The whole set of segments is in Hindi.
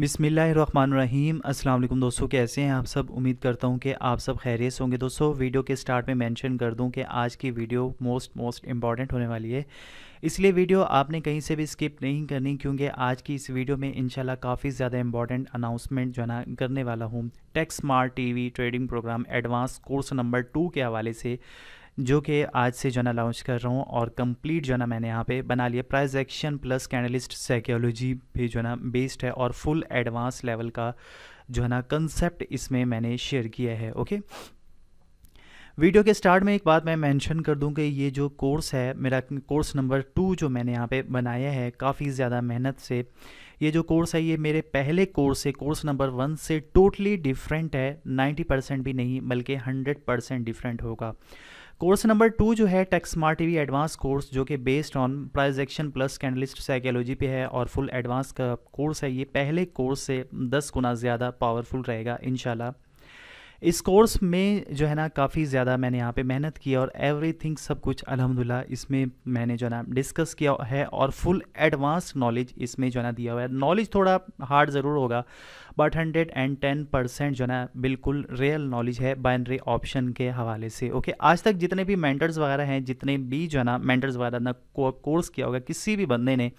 बिसमीम अल्लाम दोस्तों कैसे हैं आप सब उम्मीद करता हूं कि आप सब खैरियत होंगे दोस्तों वीडियो के स्टार्ट में मेंशन कर दूं कि आज की वीडियो मोस्ट मोस्ट इम्पॉर्टेंट होने वाली है इसलिए वीडियो आपने कहीं से भी स्किप नहीं करनी क्योंकि आज की इस वीडियो में इंशाल्लाह काफ़ी ज़्यादा इंपॉर्टेंट अनाउंसमेंट जो ना करने वाला हूँ Tex smart T trading program advance course number two के हवाले से जो कि आज से जो ना लॉन्च कर रहा हूँ और कंप्लीट जो ना मैंने यहाँ पे बना लिया price action plus candlestick psychology पे जो ना बेस्ड है और फुल एडवांस लेवल का जो है ना कंसेप्ट इसमें मैंने शेयर किया है ओके वीडियो के स्टार्ट में एक बात मैं मेंशन कर दूं कि ये जो कोर्स है मेरा कोर्स नंबर टू जो मैंने यहाँ पे बनाया है काफ़ी ज़्यादा मेहनत से ये जो कोर्स है ये मेरे पहले कोर्स से कोर्स नंबर वन से टोटली डिफरेंट है 90 परसेंट भी नहीं बल्कि 100 परसेंट डिफरेंट होगा कोर्स नंबर टू जो है tex smart V advance course जो कि based on price action plus candlestick psychology पे है और फुल एडवांस का कोर्स है ये पहले कोर्स से दस गुना ज़्यादा पावरफुल रहेगा इनशाला इस कोर्स में जो है ना काफ़ी ज़्यादा मैंने यहाँ पे मेहनत की और एवरीथिंग सब कुछ अलहमदिल्ला इसमें मैंने जो है ना डिस्कस किया है और फुल एडवांस नॉलेज इसमें जो है ना दिया हुआ है नॉलेज थोड़ा हार्ड ज़रूर होगा but hundred and ten percent जो है ना बिल्कुल रियल नॉलेज है बाइनरी ऑप्शन के हवाले से ओके आज तक जितने भी मैंटर्स वगैरह हैं जितने भी जो है ना मैंटर्स वगैरह ना कोर्स किया होगा किसी भी बंदे ने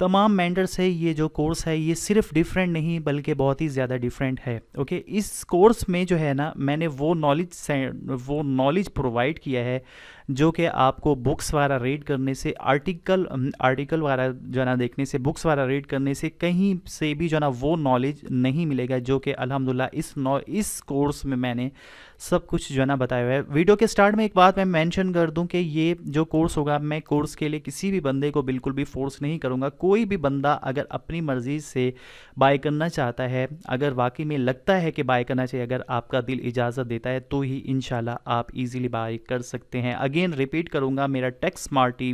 तमाम मेंटर से ये जो कोर्स है ये सिर्फ डिफरेंट नहीं बल्कि बहुत ही ज़्यादा डिफरेंट है ओके इस कोर्स में जो है ना मैंने वो नॉलेज वो नॉलेज प्रोवाइड किया है जो कि आपको बुक्स वाला रीड करने से आर्टिकल आर्टिकल वाला जो है ना देखने से बुक्स वाला रीड करने से कहीं से भी जो है ना वो नॉलेज नहीं मिलेगा जो कि अलहमदिल्ला इस नौ इस कोर्स में मैंने सब कुछ जो है ना बताया हुआ है वीडियो के स्टार्ट में एक बात मैं मेंशन कर दूं कि ये जो कोर्स होगा मैं कोर्स के लिए किसी भी बंदे को बिल्कुल भी फोर्स नहीं करूँगा कोई भी बंदा अगर अपनी मर्ज़ी से बाय करना चाहता है अगर वाकई में लगता है कि बाय करना चाहिए अगर आपका दिल इजाज़त देता है तो ही इन आप ईज़िली बाय कर सकते हैं अगेन रिपीट करूँगा मेरा Tex smart T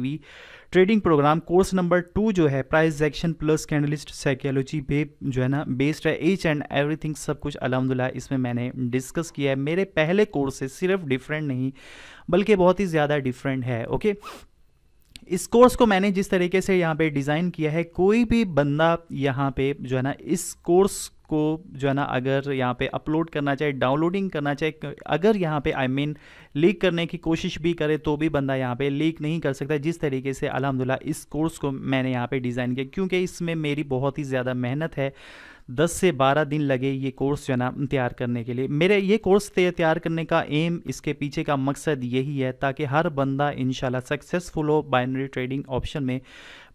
trading program course number two जो है price action plus candlestick psychology पे जो है ना बेस्ड है ईच एंड एवरीथिंग सब कुछ अलहमदिल्ला इसमें मैंने डिस्कस किया है मेरे पहले कोर्स से सिर्फ डिफरेंट नहीं बल्कि बहुत ही ज़्यादा डिफरेंट है ओके इस कोर्स को मैंने जिस तरीके से यहाँ पे डिज़ाइन किया है कोई भी बंदा यहाँ पे जो है ना इस कोर्स आपको जो है ना अगर यहाँ पे अपलोड करना चाहे डाउनलोडिंग करना चाहे अगर यहाँ पे I I mean mean, leak करने की कोशिश भी करे तो भी बंदा यहाँ पे लीक नहीं कर सकता जिस तरीके से अलहमदिल्ला इस कोर्स को मैंने यहाँ पे डिज़ाइन किया क्योंकि इसमें मेरी बहुत ही ज़्यादा मेहनत है दस से बारह दिन लगे ये कोर्स जो है ना तैयार करने के लिए मेरे ये कोर्स तैयार करने का एम इसके पीछे का मकसद यही है ताकि हर बंदा इन सक्सेसफुल हो बाइनरी ट्रेडिंग ऑप्शन में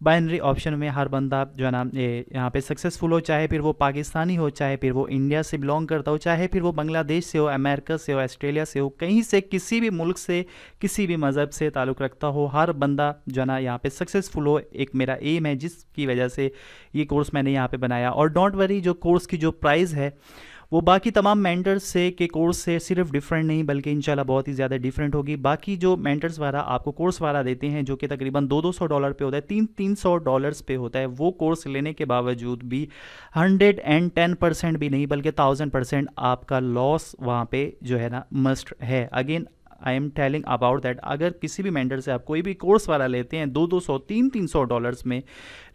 बाइनरी ऑप्शन में हर बंदा जो है ना यहाँ पे सक्सेसफुल हो चाहे फिर वो पाकिस्तानी हो चाहे फिर वो इंडिया से बिलोंग करता हो चाहे फिर वो बांग्लादेश से हो अमेरिका से हो ऑस्ट्रेलिया से हो कहीं से किसी भी मुल्क से किसी भी मज़हब से ताल्लुक़ रखता हो हर बंदा जो है ना यहाँ पे सक्सेसफुल हो एक मेरा एम है जिसकी वजह से ये कोर्स मैंने यहाँ पर बनाया और डोंट वरी जो कोर्स की जो प्राइज़ है वो बाकी तमाम मेंटर्स से के कोर्स से सिर्फ डिफरेंट नहीं बल्कि इंशाल्लाह बहुत ही ज़्यादा डिफरेंट होगी बाकी जो मेंटर्स वाला आपको कोर्स वाला देते हैं जो कि तकरीबन दो दो सौ डॉलर पे होता है तीन तीन सौ डॉलर्स पे होता है वो कोर्स लेने के बावजूद भी हंड्रेड एंड टेन परसेंट भी नहीं बल्कि थाउजेंड परसेंट आपका लॉस वहाँ पर जो है ना मस्ट है again I am telling about that अगर किसी भी मैंडर से आप कोई भी कोर्स वाला लेते हैं दो दो सौ तीन तीन सौ डॉलर्स में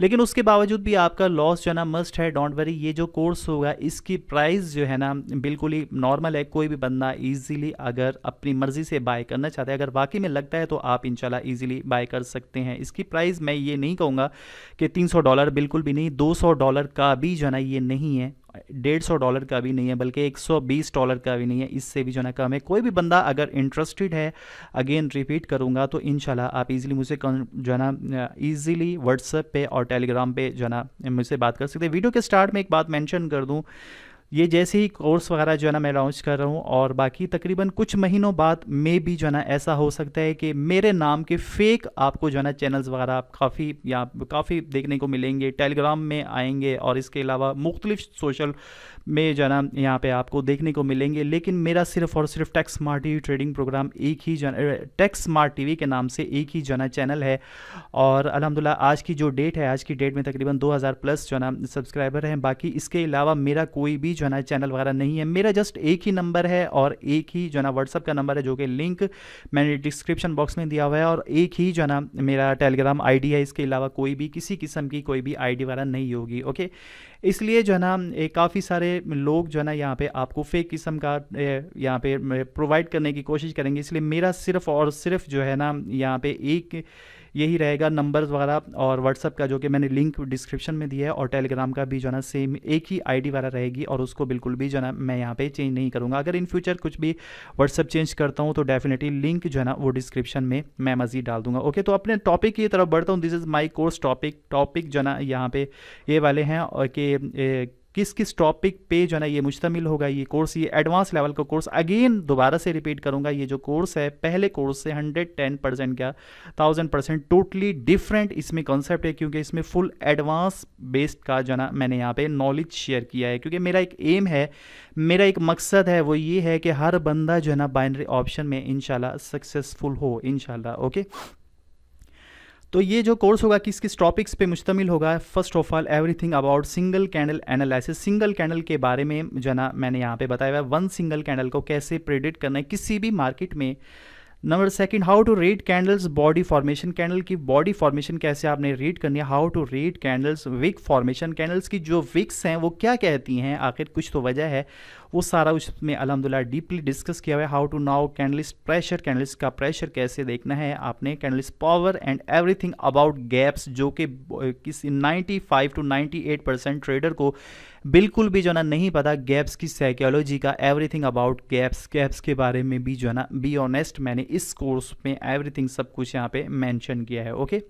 लेकिन उसके बावजूद भी आपका लॉस जो है ना मस्ट है डोंट वरी ये जो कोर्स होगा इसकी प्राइस जो है ना बिल्कुल ही नॉर्मल है कोई भी बंदा ईजिली अगर अपनी मर्जी से बाय करना चाहता है अगर वाकई में लगता है तो आप इनशाला ईजिली बाय कर सकते हैं इसकी प्राइस मैं ये नहीं कहूँगा कि तीन सौ डॉलर बिल्कुल भी नहीं दो सौ डॉलर का भी जो है ना ये नहीं है डेढ़ सौ डॉलर का भी नहीं है बल्कि एक सौ बीस डॉलर का भी नहीं है इससे भी जो ना कम है कोई भी बंदा अगर इंटरेस्टेड है अगेन रिपीट करूँगा तो इन आप ईजिली मुझे जो है ना ईजिली व्हाट्सएप पे और टेलीग्राम पे जो है ना मुझसे बात कर सकते हैं वीडियो के स्टार्ट में एक बात मैंशन कर दूँ ये जैसे ही कोर्स वगैरह जो है ना मैं लॉन्च कर रहा हूँ और बाकी तकरीबन कुछ महीनों बाद मे भी जो है ना ऐसा हो सकता है कि मेरे नाम के फेक आपको जो है ना चैनल्स वगैरह आप काफ़ी या काफ़ी देखने को मिलेंगे टेलीग्राम में आएंगे और इसके अलावा मुख्तलिफ सोशल में जो है ना यहाँ पे आपको देखने को मिलेंगे लेकिन मेरा सिर्फ और सिर्फ Tex smart TV trading program एक ही जन टैक्स स्मार्ट टीवी के नाम से एक ही जो चैनल है और अलहमदिल्ला आज की जो डेट है आज की डेट में तकरीबन 2000 प्लस जो ना सब्सक्राइबर हैं बाकी इसके अलावा मेरा कोई भी जो ना चैनल वगैरह नहीं है मेरा जस्ट एक ही नंबर है और एक ही जो ना व्हाट्सअप का नंबर है जो कि लिंक मैंने डिस्क्रिप्शन बॉक्स में दिया हुआ है और एक ही जो ना मेरा टेलीग्राम आईडी है इसके अलावा कोई भी किसी किस्म की कोई भी आईडी वगैरह नहीं होगी ओके इसलिए जो है ना काफ़ी सारे लोग जो है ना यहाँ पे आपको फेक किस्म का यहाँ पे प्रोवाइड करने की कोशिश करेंगे इसलिए मेरा सिर्फ और सिर्फ जो है ना यहाँ पे एक यही रहेगा नंबर्स वगैरह और व्हाट्सअप का जो कि मैंने लिंक डिस्क्रिप्शन में दिया है और टेलीग्राम का भी जो है ना सेम एक ही आईडी वाला रहेगी और उसको बिल्कुल भी जो है ना मैं यहाँ पे चेंज नहीं करूँगा अगर इन फ्यूचर कुछ भी व्हाट्सअप चेंज करता हूँ तो डेफिनेटली लिंक जो है ना वो डिस्क्रिप्शन में मैं मजीद डाल दूंगा ओके तो अपने टॉपिक की तरफ बढ़ता हूँ this is my course topic topic जो है ना यहाँ पे ये वाले हैं और कि किस किस टॉपिक पे जो है ना ये मुश्तमिल होगा ये कोर्स ये एडवांस लेवल का कोर्स अगेन दोबारा से रिपीट करूंगा ये जो कोर्स है पहले कोर्स से हंड्रेड टेन परसेंट क्या थाउजेंड परसेंट टोटली डिफरेंट इसमें कॉन्सेप्ट है क्योंकि इसमें फुल एडवांस बेस्ड का जो ना मैंने यहाँ पे नॉलेज शेयर किया है क्योंकि मेरा एक एम है मेरा एक मकसद है वो ये है कि हर बंदा जो है ना बाइनरी ऑप्शन में इनशाला सक्सेसफुल हो इनशाला ओके okay? तो ये जो कोर्स होगा किस किस टॉपिक्स पे मुश्तमिल होगा first of all everything about single candle analysis single candle के बारे में जो ना मैंने यहाँ पे बताया हुआ है वन सिंगल कैंडल को कैसे प्रेडिक्ट करना है किसी भी मार्केट में number second how to read candles body formation candle की बॉडी फॉर्मेशन कैसे आपने रीड करनी है how to read candles wick formation candles की जो विक्स हैं वो क्या कहती हैं आखिर कुछ तो वजह है वो सारा उसमें अलहमदिल्ला डीपली डिस्कस किया हुआ है how to now candles pressure candles का प्रेशर कैसे देखना है आपने candles power and everything about gaps जो कि किसी 95 टू 98 परसेंट ट्रेडर को बिल्कुल भी जो है ना नहीं पता गैप्स की साइकोलॉजी का एवरीथिंग अबाउट गैप्स गैप्स के बारे में भी जो है ना बी ऑनेस्ट मैंने इस कोर्स में एवरीथिंग सब कुछ यहाँ पे मैंशन किया है okay okay?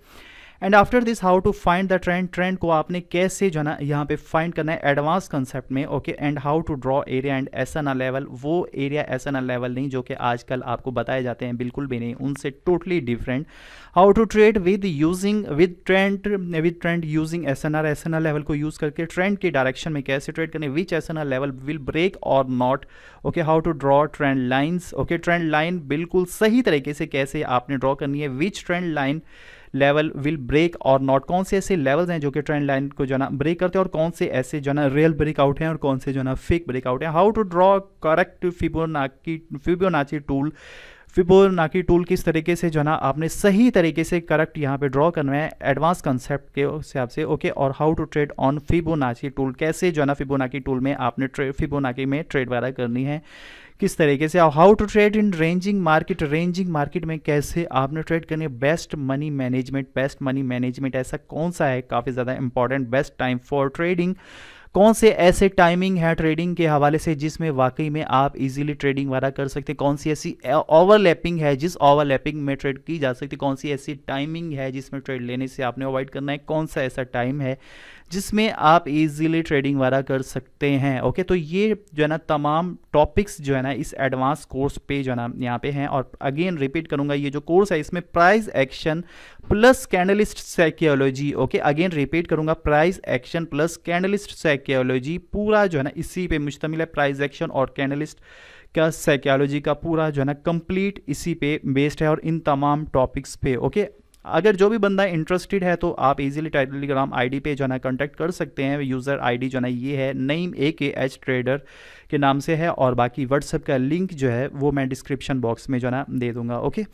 And after this how to find the trend trend को आपने कैसे जो है ना यहाँ पे फाइंड करना है एडवांस कंसेप्ट में okay and how to draw area and ऐसा ना लेवल वो एरिया ऐसा ना लेवल नहीं जो कि आजकल आपको बताए जाते हैं बिल्कुल भी नहीं उनसे totally different how to trade with using with trend with trend using S N R S N R level को यूज़ करके ट्रेंड के डायरेक्शन में कैसे ट्रेड करने which S N R level will break और not okay how to draw trend lines okay trend line बिल्कुल सही तरीके से कैसे आपने ड्रॉ करनी है which trend line level will break और नॉट कौन से ऐसे लेवल्स हैं जो कि ट्रेंड लाइन को जो ना ब्रेक करते हैं और कौन से ऐसे जो ना रियल ब्रेकआउट हैं और कौन से जो ना फेक ब्रेकआउट हैं how to draw correct Fibonacci Fibonacci tool Fibonacci tool किस तरीके से जो ना आपने सही तरीके से करेक्ट यहाँ पे ड्रॉ करना है एडवांस कंसेप्ट के हिसाब से ओके और how to trade on Fibonacci tool कैसे जो ना फिबोनाकी टूल में आपने फिबोनाकी में ट्रेड वगैरह करनी है किस तरीके से how to trade in ranging market ranging market में कैसे आपने ट्रेड करनी है best money management best money management ऐसा कौन सा है काफ़ी ज़्यादा important best time for trading कौन से ऐसे टाइमिंग है ट्रेडिंग के हवाले से जिसमें वाकई में आप इजीली ट्रेडिंग वाला कर सकते हैं कौन सी ऐसी ओवरलैपिंग है जिस ओवरलैपिंग में ट्रेड की जा सकती है कौन सी ऐसी टाइमिंग है जिसमें ट्रेड लेने से आपने अवॉइड करना है कौन सा ऐसा टाइम है जिसमें आप इजीली ट्रेडिंग वगैरह कर सकते हैं ओके तो ये जो है ना तमाम टॉपिक्स जो है ना इस एडवांस कोर्स पे जो है ना यहाँ पे हैं और अगेन रिपीट करूँगा ये जो कोर्स है इसमें price action plus candlestick psychology okay again repeat करूँगा price action plus candlestick psychology पूरा जो है ना इसी पे मुश्तमिल है प्राइज एक्शन और कैंडलिस्ट का साइकियोलॉजी का पूरा जो है ना कंप्लीट इसी पे बेस्ड है और इन तमाम टॉपिक्स पे ओके अगर जो भी बंदा इंटरेस्टेड है तो आप इजीली टेलीग्राम आईडी पे जो है ना कॉन्टैक्ट कर सकते हैं यूज़र आईडी जो है ना ये है नईम ए के एच ट्रेडर के नाम से है और बाकी व्हाट्सएप का लिंक जो है वो मैं डिस्क्रिप्शन बॉक्स में जो है ना दे दूंगा ओके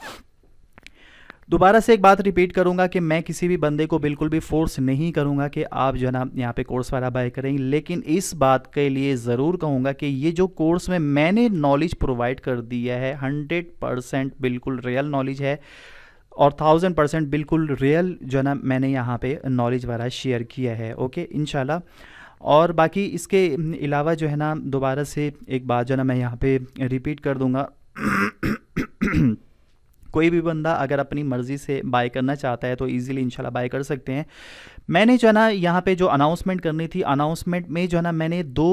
दोबारा से एक बात रिपीट करूंगा कि मैं किसी भी बंदे को बिल्कुल भी फोर्स नहीं करूंगा कि आप जो है ना यहाँ पे कोर्स वाला बाय करें लेकिन इस बात के लिए ज़रूर कहूंगा कि ये जो कोर्स में मैंने नॉलेज प्रोवाइड कर दिया है हंड्रेड परसेंट बिल्कुल रियल नॉलेज है और थाउजेंड परसेंट बिल्कुल रियल जो है ना मैंने यहाँ पे नॉलेज वाला शेयर किया है ओके इनशाला और बाकी इसके अलावा जो है ना दोबारा से एक बात जो है ना मैं यहाँ पे रिपीट कर दूँगा कोई भी बंदा अगर अपनी मर्ज़ी से बाय करना चाहता है तो ईजिली इंशाल्लाह बाय कर सकते हैं मैंने जो है ना यहाँ पे जो अनाउंसमेंट करनी थी अनाउंसमेंट में जो है ना मैंने दो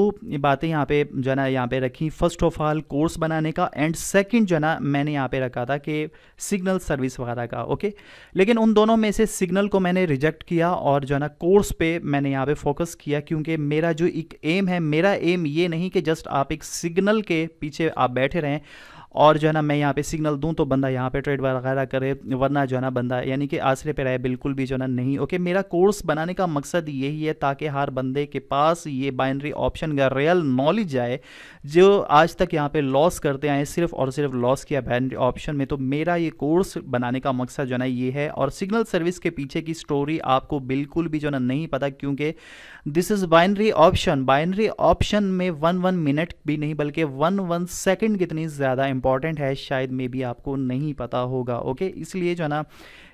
बातें यहाँ पे जो है ना यहाँ पे रखी फर्स्ट ऑफ ऑल कोर्स बनाने का एंड सेकंड जो है ना मैंने यहाँ पे रखा था कि सिग्नल सर्विस वगैरह का ओके लेकिन उन दोनों में से सिग्नल को मैंने रिजेक्ट किया और जो है ना कोर्स पे मैंने यहाँ पे फोकस किया क्योंकि मेरा जो एक एम है मेरा एम ये नहीं कि जस्ट आप एक सिग्नल के पीछे आप बैठे रहें और जो है ना मैं यहाँ पे सिग्नल दूँ तो बंदा यहाँ पे ट्रेड वगैरह करे वरना जो है ना बंदा यानी कि आसरे पर रहे बिल्कुल भी जो है ना नहीं ओके मेरा कोर्स बनाने का मकसद यही है ताकि हर बंदे के पास ये बाइनरी ऑप्शन का रियल नॉलेज आए जो आज तक यहाँ पे लॉस करते आए सिर्फ और सिर्फ लॉस किया बाइनरी ऑप्शन में तो मेरा ये कोर्स बनाने का मकसद जो है ना ये है और सिग्नल सर्विस के पीछे की स्टोरी आपको बिल्कुल भी जो है ना नहीं पता क्योंकि this is binary option binary option में वन वन मिनट भी नहीं बल्कि वन वन सेकेंड कितनी ज़्यादा इंपॉर्टेंट इंपॉर्टेंट है शायद मे बी आपको नहीं पता होगा ओके इसलिए जो है ना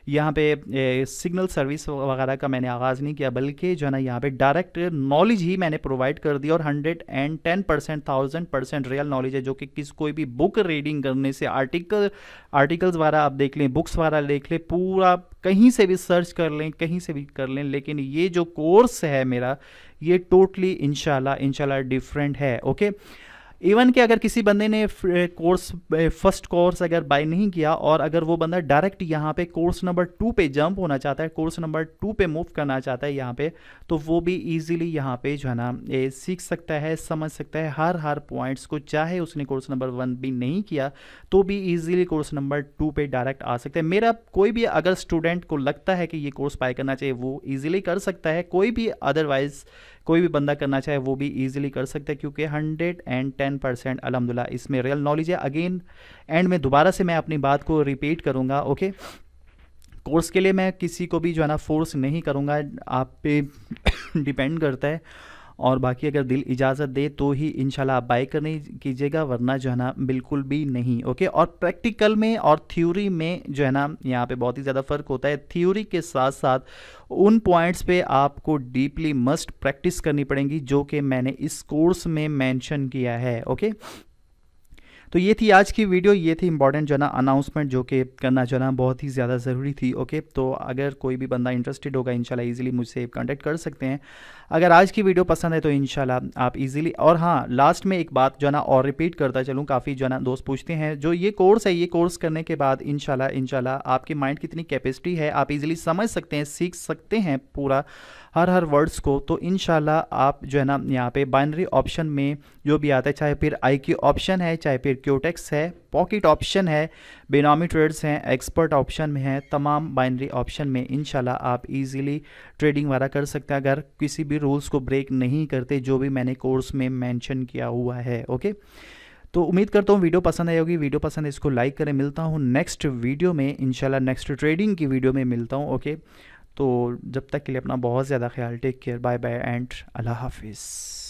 यहाँ पे सिग्नल सर्विस वगैरह का मैंने आगाज़ नहीं किया बल्कि जो है ना यहाँ पे डायरेक्ट नॉलेज ही मैंने प्रोवाइड कर दी और hundred and ten percent thousand percent real knowledge है जो कि किस कोई भी बुक रीडिंग करने से आर्टिकल आर्टिकल्स वगैरह आप देख लें बुक्स वगैरह देख लें पूरा कहीं से भी सर्च कर लें कहीं से भी कर लें लेकिन ये जो कोर्स है मेरा ये टोटली इनशाला इनशाला डिफरेंट है ओके okay? इवन कि अगर किसी बंदे ने कोर्स फर्स्ट कोर्स अगर बाय नहीं किया और अगर वो बंदा डायरेक्ट यहाँ पे कोर्स नंबर टू पे जंप होना चाहता है कोर्स नंबर टू पे मूव करना चाहता है यहाँ पे तो वो भी इजीली यहाँ पे जो है ना ये सीख सकता है समझ सकता है हर हर पॉइंट्स को चाहे उसने कोर्स नंबर वन भी नहीं किया तो भी ईजिली कोर्स नंबर टू पर डायरेक्ट आ सकता है मेरा कोई भी अगर स्टूडेंट को लगता है कि ये कोर्स बाय करना चाहिए वो ईजिली कर सकता है कोई भी अदरवाइज़ कोई भी बंदा करना चाहे वो भी ईजिली कर सकते हैं क्योंकि हंड्रेड एंड टेन परसेंट अलहमदिल्ला इसमें रियल नॉलेज है अगेन एंड में दोबारा से मैं अपनी बात को रिपीट करूँगा ओके कोर्स के लिए मैं किसी को भी जो है ना फोर्स नहीं करूँगा आप पे डिपेंड करता है और बाकी अगर दिल इजाज़त दे तो ही इन आप बाई करने कीजिएगा वरना जो है ना बिल्कुल भी नहीं ओके और प्रैक्टिकल में और थ्योरी में जो है ना यहाँ पे बहुत ही ज़्यादा फ़र्क होता है थ्योरी के साथ साथ उन पॉइंट्स पे आपको डीपली मस्ट प्रैक्टिस करनी पड़ेगी जो कि मैंने इस कोर्स में मैंशन किया है ओके तो ये थी आज की वीडियो ये थी इंपॉर्टेंट जो ना अनाउंसमेंट जो कि करना जो ना बहुत ही ज़्यादा ज़रूरी थी ओके तो अगर कोई भी बंदा इंटरेस्टेड होगा शाला ईज़िली मुझसे कॉन्टेक्ट कर सकते हैं अगर आज की वीडियो पसंद है तो शाला आप ईजिली और हाँ लास्ट में एक बात जो ना और रिपीट करता चलूँ काफ़ी जो ना दोस्त पूछते हैं जो ये कोर्स है ये कोर्स करने के बाद इनशाला इनशाला आपके माइंड कितनी कैपेसिटी है आप ईज़िली समझ सकते हैं सीख सकते हैं पूरा हर हर वर्ड्स को तो इन आप जो है ना यहाँ पे बाइनरी ऑप्शन में जो भी आता है चाहे फिर आई क्यू ऑप्शन है चाहे फिर क्यूटेक्स है पॉकेट ऑप्शन है बेनामी ट्रेड्स हैं एक्सपर्ट ऑप्शन में है तमाम बाइनरी ऑप्शन में इन आप ईजिली ट्रेडिंग वाला कर सकते हैं अगर किसी भी रूल्स को ब्रेक नहीं करते जो भी मैंने कोर्स में मैंशन किया हुआ है ओके तो उम्मीद करता हूँ वीडियो पसंद आई होगी वीडियो पसंद है इसको लाइक करें मिलता हूँ नेक्स्ट वीडियो में इनशाला नेक्स्ट ट्रेडिंग की वीडियो में मिलता हूँ ओके तो जब तक के लिए अपना बहुत ज़्यादा ख्याल take care bye bye and अल्लाह हाफिज़